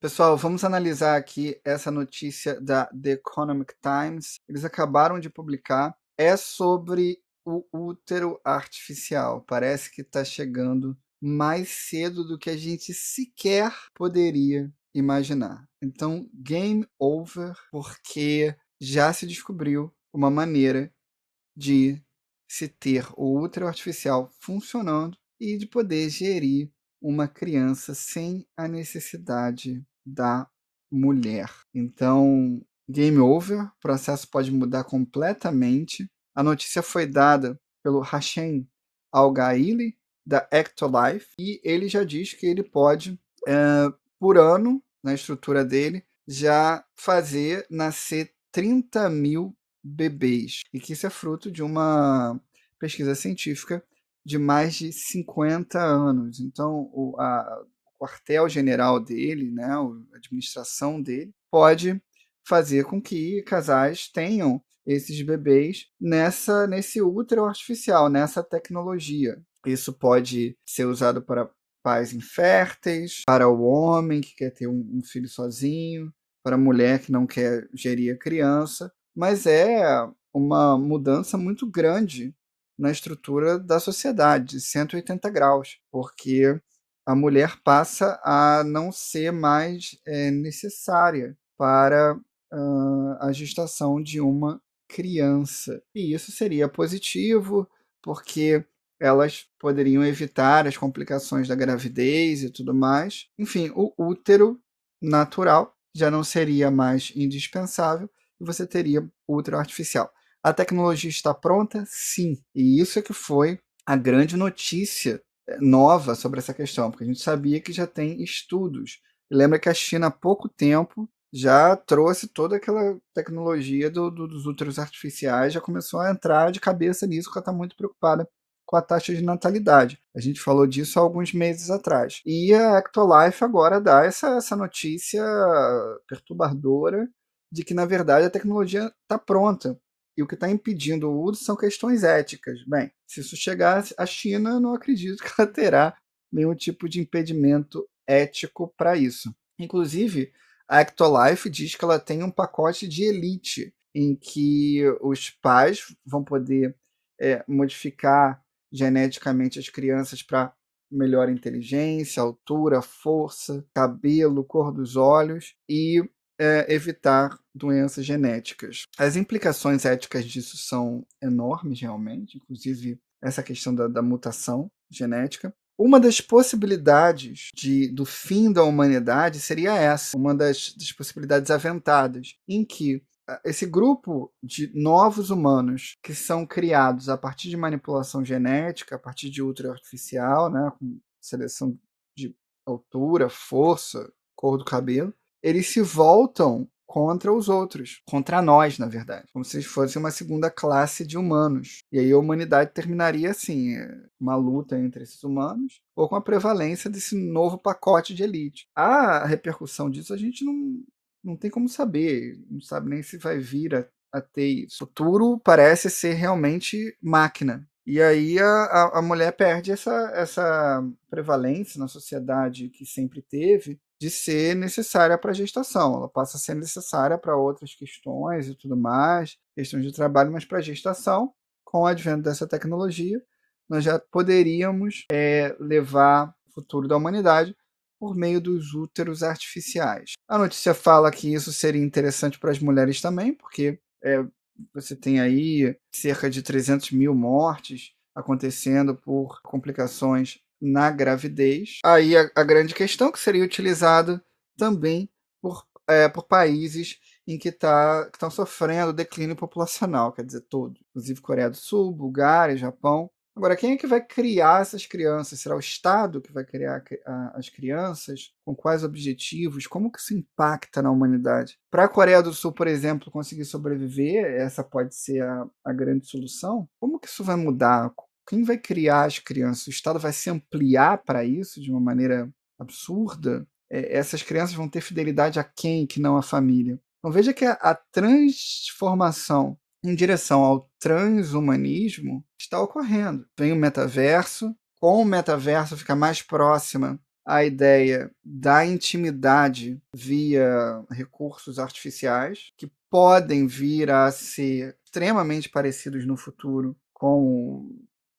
Pessoal, vamos analisar aqui essa notícia da The Economic Times. Eles acabaram de publicar. É sobre o útero artificial. Parece que está chegando mais cedo do que a gente sequer poderia imaginar. Então, game over, porque já se descobriu uma maneira de se ter o útero artificial funcionando e de poder gerir uma criança sem a necessidade da mulher. Então, game over, o processo pode mudar completamente. A notícia foi dada pelo Hashem Al-Gaili, da Ectolife, e ele já diz que ele pode, é, por ano, na estrutura dele, já fazer nascer 30 mil bebês, e que isso é fruto de uma pesquisa científica de mais de 50 anos. Então, o, a, quartel-general dele, né, a administração dele, pode fazer com que casais tenham esses bebês nessa nesse útero artificial, nessa tecnologia. Isso pode ser usado para pais inférteis, para o homem que quer ter um, um filho sozinho, para a mulher que não quer gerir a criança, mas é uma mudança muito grande na estrutura da sociedade, 180 graus, porque a mulher passa a não ser mais é, necessária para uh, a gestação de uma criança. E isso seria positivo, porque elas poderiam evitar as complicações da gravidez e tudo mais. Enfim, o útero natural já não seria mais indispensável e você teria útero artificial. A tecnologia está pronta? Sim. E isso é que foi a grande notícia nova sobre essa questão, porque a gente sabia que já tem estudos. E lembra que a China há pouco tempo já trouxe toda aquela tecnologia do, do, dos úteros artificiais, já começou a entrar de cabeça nisso, porque ela está muito preocupada com a taxa de natalidade. A gente falou disso há alguns meses atrás. E a Ectolife agora dá essa, essa notícia perturbadora de que, na verdade, a tecnologia está pronta. E o que está impedindo o uso são questões éticas. Bem, se isso chegasse, à China, eu não acredito que ela terá nenhum tipo de impedimento ético para isso. Inclusive, a Ectolife diz que ela tem um pacote de elite em que os pais vão poder é, modificar geneticamente as crianças para melhor inteligência, altura, força, cabelo, cor dos olhos e é, evitar doenças genéticas. As implicações éticas disso são enormes, realmente, inclusive essa questão da, da mutação genética. Uma das possibilidades de, do fim da humanidade seria essa, uma das, das possibilidades aventadas, em que ah, esse grupo de novos humanos que são criados a partir de manipulação genética, a partir de ultra artificial, né, com seleção de altura, força, cor do cabelo, eles se voltam contra os outros, contra nós, na verdade, como se fosse uma segunda classe de humanos. E aí a humanidade terminaria assim, eh, uma luta entre esses humanos ou com a prevalência desse novo pacote de elite. A repercussão disso a gente não, não tem como saber, não sabe nem se vai vir a, a ter isso. O futuro parece ser realmente máquina. E aí a, a mulher perde essa, essa prevalência na sociedade que sempre teve, de ser necessária para a gestação. Ela passa a ser necessária para outras questões e tudo mais, questões de trabalho, mas para a gestação, com o advento dessa tecnologia, nós já poderíamos é, levar o futuro da humanidade por meio dos úteros artificiais. A notícia fala que isso seria interessante para as mulheres também, porque é, você tem aí cerca de 300 mil mortes acontecendo por complicações na gravidez. Aí a, a grande questão que seria utilizado também por, é, por países em que tá, estão sofrendo declínio populacional, quer dizer, todo, inclusive Coreia do Sul, Bulgária, Japão. Agora, quem é que vai criar essas crianças? Será o Estado que vai criar a, as crianças? Com quais objetivos? Como que isso impacta na humanidade? Para a Coreia do Sul, por exemplo, conseguir sobreviver, essa pode ser a, a grande solução. Como que isso vai mudar? quem vai criar as crianças? O Estado vai se ampliar para isso de uma maneira absurda? É, essas crianças vão ter fidelidade a quem que não a família? Então veja que a, a transformação em direção ao transhumanismo está ocorrendo. Vem o metaverso, com o metaverso fica mais próxima a ideia da intimidade via recursos artificiais, que podem vir a ser extremamente parecidos no futuro com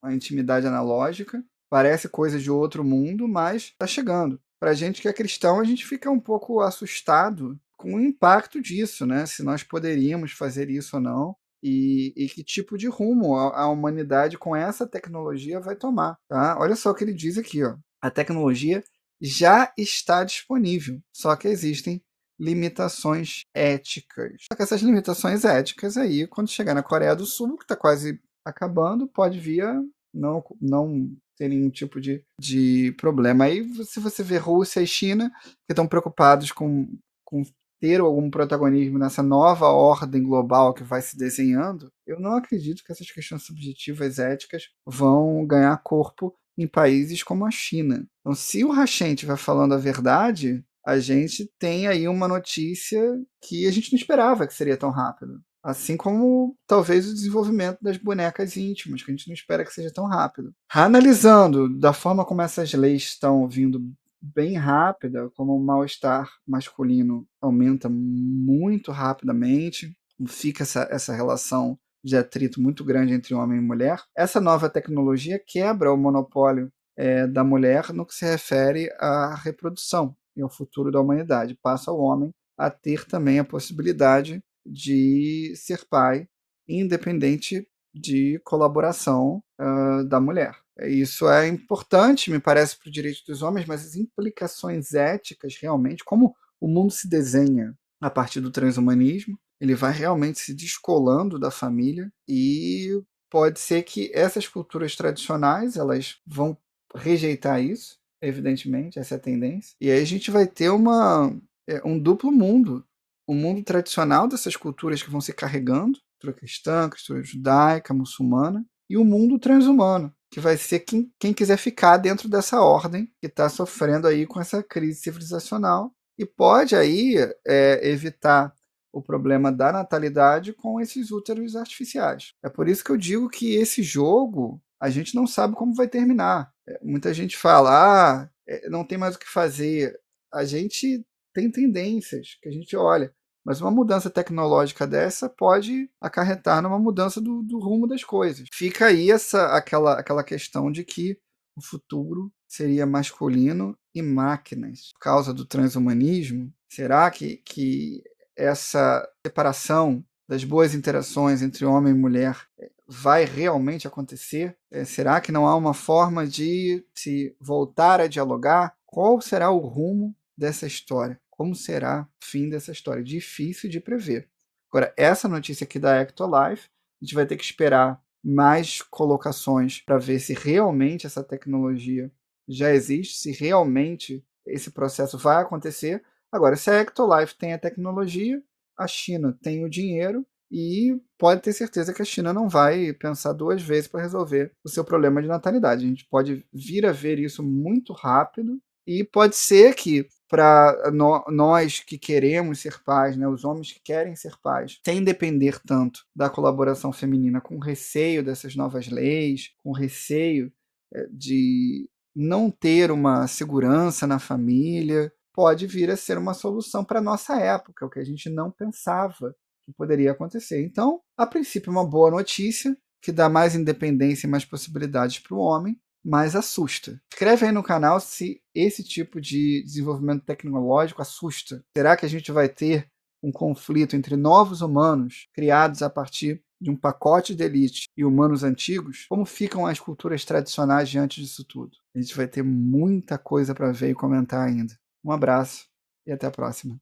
a intimidade analógica. Parece coisa de outro mundo, mas está chegando. Para gente que é cristão, a gente fica um pouco assustado com o impacto disso, né? Se nós poderíamos fazer isso ou não. E, e que tipo de rumo a, a humanidade com essa tecnologia vai tomar, tá? Olha só o que ele diz aqui, ó. A tecnologia já está disponível, só que existem limitações éticas. Só que essas limitações éticas aí, quando chegar na Coreia do Sul, que está quase acabando, pode vir a não, não ter nenhum tipo de, de problema. Aí, se você vê Rússia e China, que estão preocupados com, com ter algum protagonismo nessa nova ordem global que vai se desenhando, eu não acredito que essas questões subjetivas éticas vão ganhar corpo em países como a China. Então, se o Hashem estiver falando a verdade, a gente tem aí uma notícia que a gente não esperava que seria tão rápido. Assim como talvez o desenvolvimento das bonecas íntimas, que a gente não espera que seja tão rápido. Analisando da forma como essas leis estão vindo bem rápida, como o mal-estar masculino aumenta muito rapidamente, fica essa, essa relação de atrito muito grande entre homem e mulher. Essa nova tecnologia quebra o monopólio é, da mulher no que se refere à reprodução e ao futuro da humanidade. Passa o homem a ter também a possibilidade de ser pai, independente de colaboração uh, da mulher. Isso é importante, me parece, para o direito dos homens, mas as implicações éticas, realmente, como o mundo se desenha a partir do transhumanismo, ele vai realmente se descolando da família e pode ser que essas culturas tradicionais elas vão rejeitar isso, evidentemente, essa é a tendência. E aí a gente vai ter uma, é, um duplo mundo o mundo tradicional dessas culturas que vão se carregando, cultura cristã, cultura judaica, muçulmana, e o mundo transhumano, que vai ser quem, quem quiser ficar dentro dessa ordem que está sofrendo aí com essa crise civilizacional e pode aí é, evitar o problema da natalidade com esses úteros artificiais. É por isso que eu digo que esse jogo a gente não sabe como vai terminar. É, muita gente fala, ah, é, não tem mais o que fazer. A gente tem tendências que a gente olha. Mas uma mudança tecnológica dessa pode acarretar numa mudança do, do rumo das coisas. Fica aí essa aquela, aquela questão de que o futuro seria masculino e máquinas. Por causa do transhumanismo, será que, que essa separação das boas interações entre homem e mulher eh, vai realmente acontecer? Eh, será que não há uma forma de se voltar a dialogar? Qual será o rumo dessa história? como será o fim dessa história. Difícil de prever. Agora, essa notícia aqui da Ectolife, a gente vai ter que esperar mais colocações para ver se realmente essa tecnologia já existe, se realmente esse processo vai acontecer. Agora, se a Ectolife tem a tecnologia, a China tem o dinheiro e pode ter certeza que a China não vai pensar duas vezes para resolver o seu problema de natalidade. A gente pode vir a ver isso muito rápido e pode ser que para no, nós que queremos ser pais, né, os homens que querem ser pais, sem depender tanto da colaboração feminina, com receio dessas novas leis, com receio eh, de não ter uma segurança na família, pode vir a ser uma solução para nossa época, o que a gente não pensava que poderia acontecer. Então, a princípio, uma boa notícia que dá mais independência e mais possibilidades para o homem, mas assusta. Escreve aí no canal se esse tipo de desenvolvimento tecnológico assusta. Será que a gente vai ter um conflito entre novos humanos criados a partir de um pacote de elite e humanos antigos? Como ficam as culturas tradicionais diante disso tudo? A gente vai ter muita coisa para ver e comentar ainda. Um abraço e até a próxima.